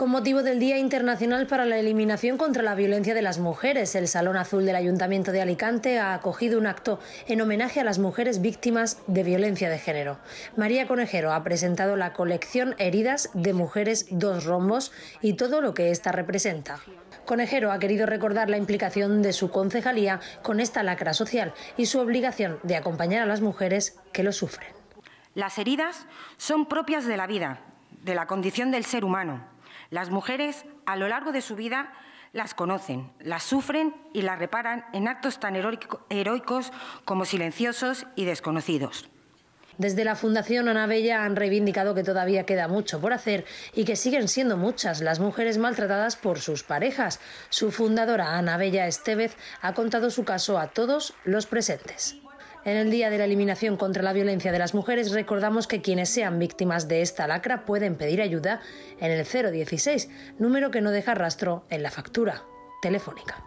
Con motivo del Día Internacional para la Eliminación contra la Violencia de las Mujeres, el Salón Azul del Ayuntamiento de Alicante ha acogido un acto en homenaje a las mujeres víctimas de violencia de género. María Conejero ha presentado la colección Heridas de Mujeres Dos Rombos y todo lo que ésta representa. Conejero ha querido recordar la implicación de su concejalía con esta lacra social y su obligación de acompañar a las mujeres que lo sufren. Las heridas son propias de la vida, de la condición del ser humano las mujeres, a lo largo de su vida, las conocen, las sufren y las reparan en actos tan heroicos como silenciosos y desconocidos. Desde la Fundación Ana Bella han reivindicado que todavía queda mucho por hacer y que siguen siendo muchas las mujeres maltratadas por sus parejas. Su fundadora, Ana Bella Estevez, ha contado su caso a todos los presentes. En el Día de la Eliminación contra la Violencia de las Mujeres recordamos que quienes sean víctimas de esta lacra pueden pedir ayuda en el 016, número que no deja rastro en la factura telefónica.